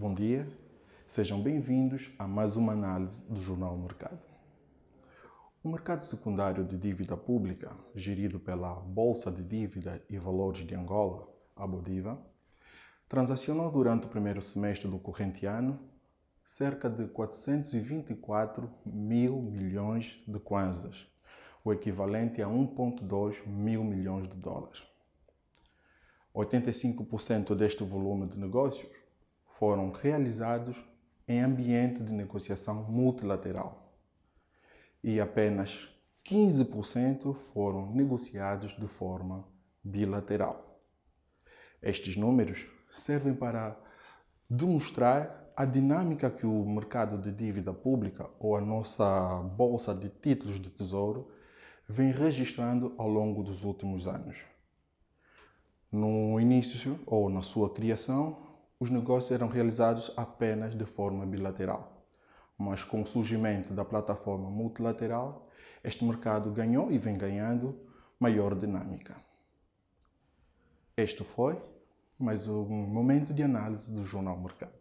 Bom dia, sejam bem-vindos a mais uma análise do Jornal Mercado. O mercado secundário de dívida pública, gerido pela Bolsa de Dívida e Valores de Angola, a Bodiva, transacionou durante o primeiro semestre do corrente ano cerca de 424 mil milhões de kwanzas, o equivalente a 1,2 mil milhões de dólares. 85% deste volume de negócios foram realizados em ambiente de negociação multilateral e apenas 15% foram negociados de forma bilateral. Estes números servem para demonstrar a dinâmica que o mercado de dívida pública ou a nossa bolsa de títulos de tesouro vem registrando ao longo dos últimos anos. No início ou na sua criação, os negócios eram realizados apenas de forma bilateral. Mas com o surgimento da plataforma multilateral, este mercado ganhou e vem ganhando maior dinâmica. Este foi mais um momento de análise do Jornal Mercado.